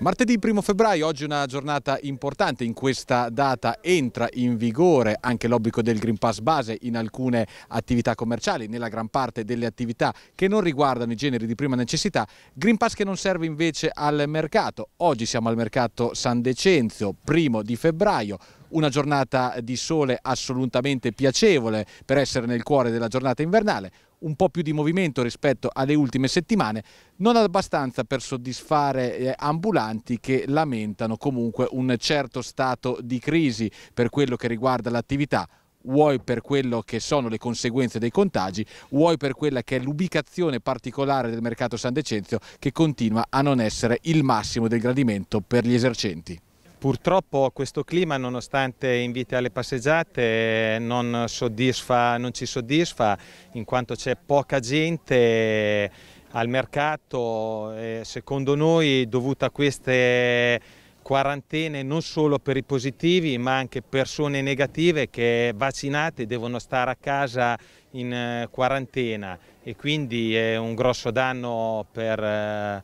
Martedì 1 febbraio, oggi una giornata importante, in questa data entra in vigore anche l'obbligo del Green Pass base in alcune attività commerciali, nella gran parte delle attività che non riguardano i generi di prima necessità, Green Pass che non serve invece al mercato. Oggi siamo al mercato San Decenzio, primo di febbraio, una giornata di sole assolutamente piacevole per essere nel cuore della giornata invernale, un po' più di movimento rispetto alle ultime settimane, non abbastanza per soddisfare eh, ambulanti che lamentano comunque un certo stato di crisi per quello che riguarda l'attività vuoi per quello che sono le conseguenze dei contagi, vuoi per quella che è l'ubicazione particolare del mercato San Decenzio che continua a non essere il massimo del gradimento per gli esercenti. Purtroppo questo clima, nonostante inviti alle passeggiate, non, soddisfa, non ci soddisfa in quanto c'è poca gente al mercato, secondo noi dovuta a queste quarantene non solo per i positivi ma anche persone negative che vaccinate devono stare a casa in eh, quarantena e quindi è un grosso danno per eh,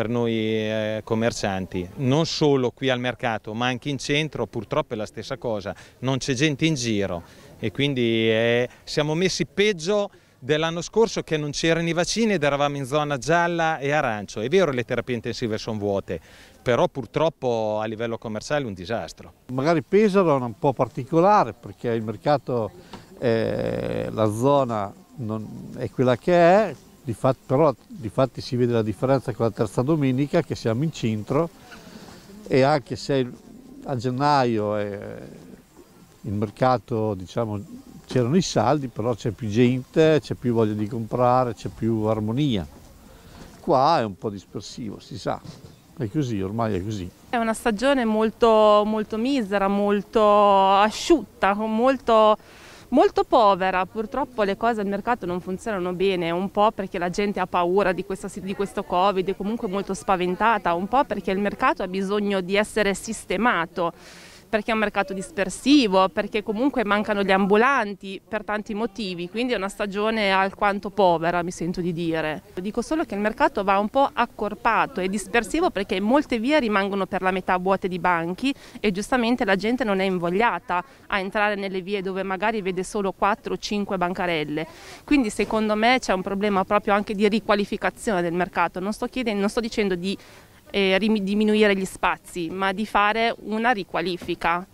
per noi eh, commercianti, non solo qui al mercato ma anche in centro purtroppo è la stessa cosa, non c'è gente in giro e quindi eh, siamo messi peggio dell'anno scorso che non c'erano i vaccini ed eravamo in zona gialla e arancio. È vero che le terapie intensive sono vuote, però purtroppo a livello commerciale è un disastro. Magari Pesaro è un po' particolare perché il mercato, eh, la zona non, è quella che è, difatti, però difatti si vede la differenza con la terza domenica che siamo in centro e anche se a gennaio eh, il mercato diciamo c'erano i saldi però c'è più gente, c'è più voglia di comprare, c'è più armonia. Qua è un po' dispersivo, si sa, è così, ormai è così. È una stagione molto, molto misera, molto asciutta, con molto molto povera, purtroppo le cose al mercato non funzionano bene, un po' perché la gente ha paura di, questa, di questo Covid, è comunque molto spaventata, un po' perché il mercato ha bisogno di essere sistemato perché è un mercato dispersivo, perché comunque mancano gli ambulanti per tanti motivi, quindi è una stagione alquanto povera, mi sento di dire. Dico solo che il mercato va un po' accorpato e dispersivo perché molte vie rimangono per la metà vuote di banchi e giustamente la gente non è invogliata a entrare nelle vie dove magari vede solo 4 o 5 bancarelle. Quindi secondo me c'è un problema proprio anche di riqualificazione del mercato. Non sto, chiedendo, non sto dicendo di eh, diminuire gli spazi, ma di fare una riqualifica.